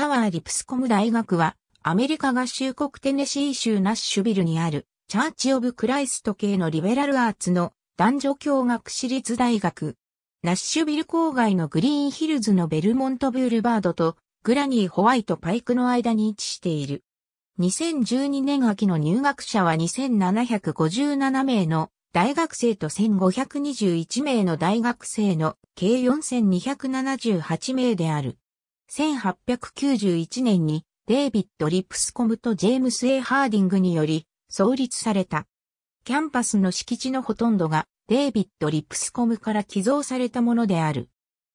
タワー・リプスコム大学は、アメリカ合衆国テネシー州ナッシュビルにある、チャーチ・オブ・クライスト系のリベラルアーツの男女共学私立大学。ナッシュビル郊外のグリーンヒルズのベルモントブールバードとグラニー・ホワイト・パイクの間に位置している。2012年秋の入学者は2757名の大学生と1521名の大学生の計4278名である。1891年にデイビッド・リプスコムとジェームス・ A・ ハーディングにより創立された。キャンパスの敷地のほとんどがデイビッド・リプスコムから寄贈されたものである。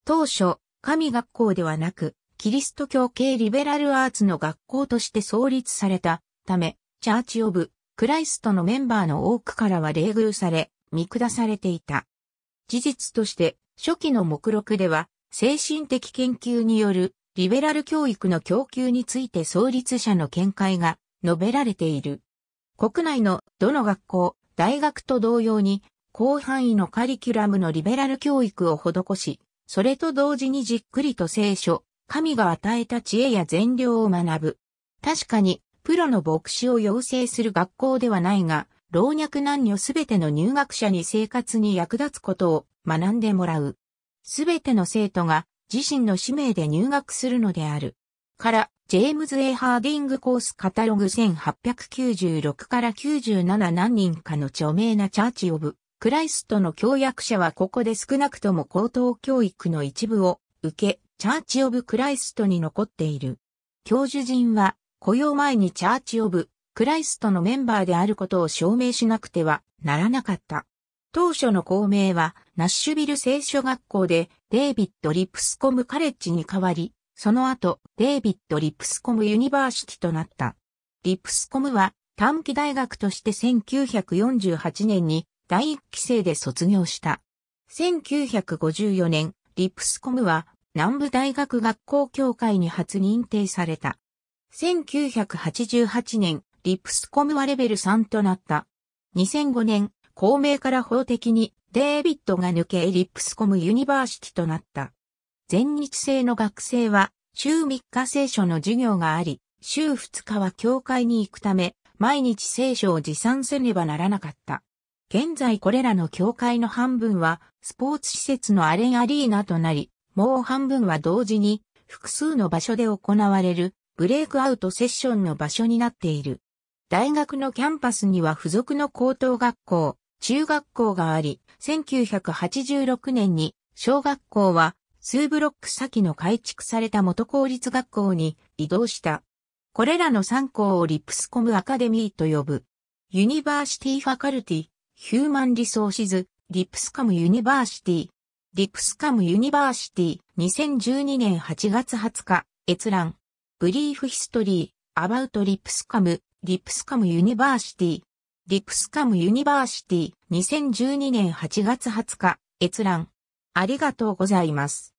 当初、神学校ではなく、キリスト教系リベラルアーツの学校として創立されたため、チャーチ・オブ・クライストのメンバーの多くからは礼遇され、見下されていた。事実として、初期の目録では、精神的研究によるリベラル教育の供給について創立者の見解が述べられている。国内のどの学校、大学と同様に、広範囲のカリキュラムのリベラル教育を施し、それと同時にじっくりと聖書、神が与えた知恵や善良を学ぶ。確かに、プロの牧師を養成する学校ではないが、老若男女すべての入学者に生活に役立つことを学んでもらう。すべての生徒が自身の使命で入学するのである。から、ジェームズ・エハーディングコースカタログ1896から97何人かの著名なチャーチ・オブ・クライストの教約者はここで少なくとも高等教育の一部を受け、チャーチ・オブ・クライストに残っている。教授陣は、雇用前にチャーチ・オブ・クライストのメンバーであることを証明しなくてはならなかった。当初の校名は、ナッシュビル聖書学校で、デイビッド・リプスコム・カレッジに変わり、その後、デイビッド・リプスコム・ユニバーシティとなった。リプスコムは、短期大学として1948年に、第1期生で卒業した。1954年、リプスコムは、南部大学学校協会に初認定された。1988年、リプスコムはレベル3となった。2005年、公明から法的にデービッドが抜けエリップスコムユニバーシティとなった。全日制の学生は週3日聖書の授業があり、週2日は教会に行くため、毎日聖書を持参せねばならなかった。現在これらの教会の半分はスポーツ施設のアレンアリーナとなり、もう半分は同時に複数の場所で行われるブレイクアウトセッションの場所になっている。大学のキャンパスには付属の高等学校、中学校があり、1986年に小学校は数ブロック先の改築された元公立学校に移動した。これらの3校をリプスコムアカデミーと呼ぶ。ユニバーシティファカルティ、ヒューマンリソーシズ、リプスカムユニバーシティ、リプスカムユニバーシティ、2012年8月20日、閲覧、ブリーフヒストリー、アバウトリプスカム、リプスカムユニバーシティ、リプスカムユニバーシティ2012年8月20日閲覧ありがとうございます。